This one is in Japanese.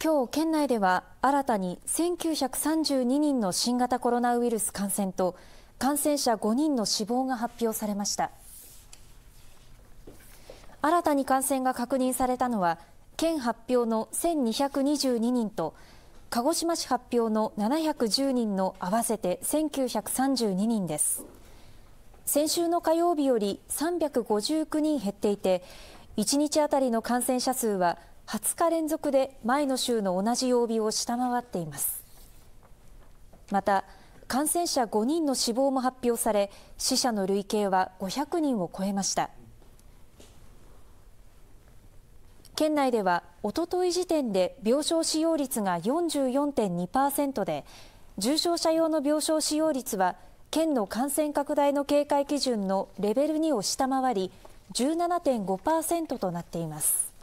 今日県内では新たに1932人の新型コロナウイルス感染と感染者5人の死亡が発表されました新たに感染が確認されたのは県発表の1222人と鹿児島市発表の710人の合わせて1932人です先週の火曜日より359人減っていて1日あたりの感染者数は20日連続で前の週の同じ曜日を下回っていますまた感染者5人の死亡も発表され死者の累計は500人を超えました県内ではおととい時点で病床使用率が44.2%で重症者用の病床使用率は県の感染拡大の警戒基準のレベル2を下回り17.5%となっています。